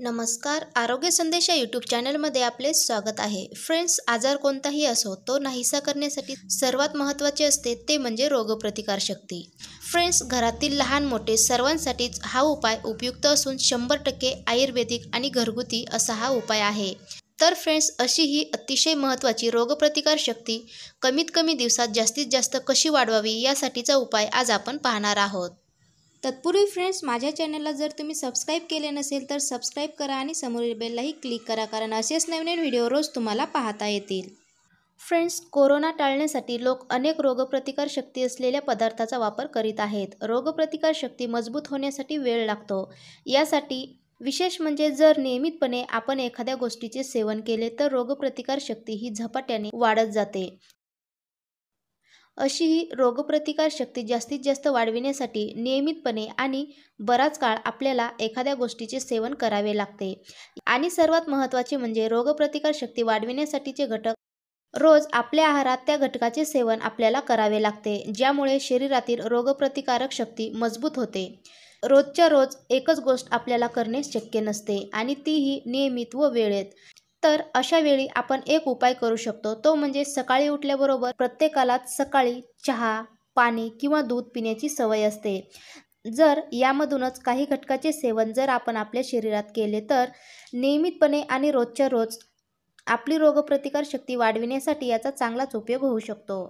नमस्कार आरोग्य संदेश या यूट्यूब चॅनलमध्ये आपले स्वागत आहे फ्रेंड्स आजार कोणताही असो तो नाहीसा करण्यासाठी सर्वात महत्त्वाचे असते ते म्हणजे रोगप्रतिकारशक्ती फ्रेंड्स घरातील लहान मोठे सर्वांसाठीच हा उपाय उपयुक्त असून शंभर टक्के आयुर्वेदिक आणि घरगुती असा हा उपाय आहे तर फ्रेंड्स अशी ही अतिशय महत्त्वाची रोगप्रतिकारशक्ती कमीत कमी दिवसात जास्तीत जास्त कशी वाढवावी यासाठीचा उपाय आज आपण पाहणार आहोत तत्पूर्वी फ्रेंड्स माझ्या चॅनलला जर तुम्ही सबस्क्राईब केले नसेल तर सबस्क्राईब करा आणि समोरील बेललाही क्लिक करा कारण असेच नवीन व्हिडिओ रोज तुम्हाला पाहता येतील फ्रेंड्स कोरोना टाळण्यासाठी लोक अनेक रोगप्रतिकारशक्ती असलेल्या पदार्थाचा वापर करीत आहेत रोगप्रतिकारशक्ती मजबूत होण्यासाठी वेळ लागतो यासाठी विशेष म्हणजे जर नियमितपणे आपण एखाद्या गोष्टीचे सेवन केले तर रोगप्रतिकारशक्ती ही झपाट्याने वाढत जाते अशी ही रोगप्रतिकार शक्ती जास्तीत जास्त वाढविण्यासाठी नियमितपणे आणि बराच काळ आपल्याला एखाद्या गोष्टीचे सेवन करावे लागते आणि सर्वात महत्त्वाचे म्हणजे रोगप्रतिकार शक्ती वाढविण्यासाठीचे घटक रोज आपल्या आहारात त्या घटकाचे सेवन आपल्याला करावे लागते ज्यामुळे शरीरातील रोगप्रतिकारक शक्ती मजबूत होते रोजच्या रोज एकच गोष्ट आपल्याला करणे शक्य नसते आणि तीही नियमित व वेळेत तर अशा वेळी आपण एक उपाय करू शकतो तो म्हणजे सकाळी उठल्याबरोबर प्रत्येकाला सकाळी चहा पाणी किंवा दूध पिण्याची सवय असते जर यामधूनच काही घटकाचे सेवन जर आपण आपल्या शरीरात केले तर नियमितपणे आणि रोजच्या रोज आपली रोगप्रतिकारशक्ती वाढविण्यासाठी याचा चांगलाच उपयोग होऊ शकतो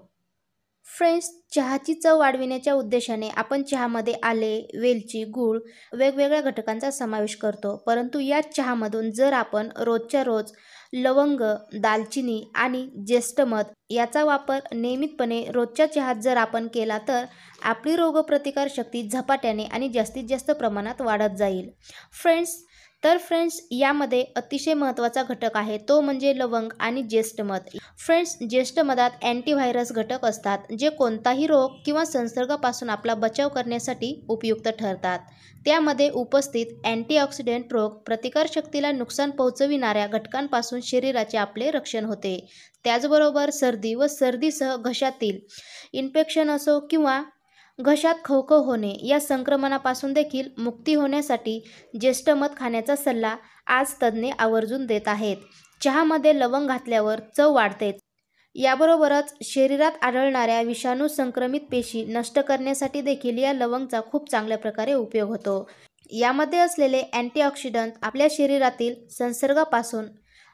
फ्रेंड्स चहाची चव वाढविण्याच्या उद्देशाने आपण चहामध्ये आले वेलची गूळ वेगवेगळ्या घटकांचा समावेश करतो परंतु या चहामधून जर आपण रोजच्या रोज लवंग दालचिनी आणि ज्येष्ठमध याचा वापर नियमितपणे रोजच्या चहात जर आपण केला तर आपली रोगप्रतिकारशक्ती झपाट्याने आणि जास्तीत जास्त प्रमाणात वाढत जाईल फ्रेंड्स तर फ्रेंड्स यामध्ये अतिशय महत्त्वाचा घटक आहे तो म्हणजे लवंग आणि मध फ्रेंड्स मधात अँटीव्हायरस घटक असतात जे कोणताही रोग किंवा संसर्गापासून आपला बचाव करण्यासाठी उपयुक्त ठरतात त्यामध्ये उपस्थित अँटीऑक्सिडेंट रोग प्रतिकारशक्तीला नुकसान पोहोचविणाऱ्या घटकांपासून शरीराचे आपले रक्षण होते त्याचबरोबर सर्दी व सर्दीसह घशातील इन्फेक्शन असो किंवा घशात खवखव होणे या संक्रमणापासून देखील मुक्ती होण्यासाठी ज्येष्ठ मध खाण्याचा सल्ला आज तज्ज्ञ आवर्जून देत आहेत चहामध्ये लवंग घातल्यावर चव वाढते याबरोबरच शरीरात आढळणाऱ्या विषाणू संक्रमित पेशी नष्ट करण्यासाठी देखील या लवंगचा खूप चांगल्या प्रकारे उपयोग होतो यामध्ये असलेले अँटीऑक्सिडंट आपल्या शरीरातील संसर्गापासून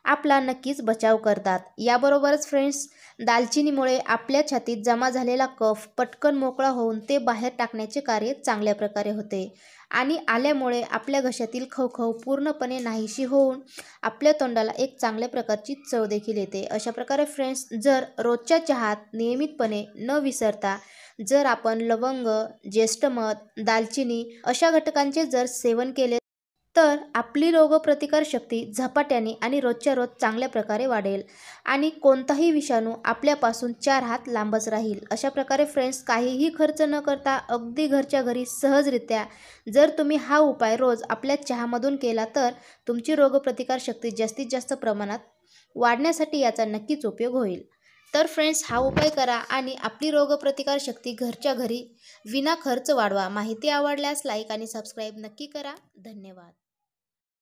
आपला नक्कीच बचाव करतात याबरोबरच फ्रेंड्स दालचिनीमुळे आपल्या छातीत जमा झालेला कफ पटकन मोकळा होऊन ते बाहेर टाकण्याचे कार्य चांगल्या प्रकारे होते आणि आल्यामुळे आपल्या घशातील खवखव पूर्णपणे नाहीशी होऊन आपल्या तोंडाला एक चांगल्या प्रकारची चव देखील येते अशा प्रकारे फ्रेंड्स जर रोजच्या चहात नियमितपणे न विसरता जर आपण लवंग ज्येष्ठमध दालचिनी अशा घटकांचे जर सेवन केले तर आपली रोगप्रतिकारशक्ती झपाट्याने आणि रोजच्या रोज चांगल्या प्रकारे वाढेल आणि कोणताही विषाणू आपल्यापासून चार हात लांबच राहील अशा प्रकारे फ्रेंड्स काहीही खर्च न करता अगदी घरच्या घरी सहजरित्या जर तुम्ही हा उपाय रोज आपल्या चहामधून केला तर तुमची रोगप्रतिकारशक्ती जास्तीत जास्त प्रमाणात वाढण्यासाठी याचा नक्कीच उपयोग होईल तर फ्रेंड्स हा उपाय करा आणि आपली रोगप्रतिकारशक्ती घरच्या घरी विना खर्च वाढवा माहिती आवडल्यास लाईक आणि सबस्क्राईब नक्की करा धन्यवाद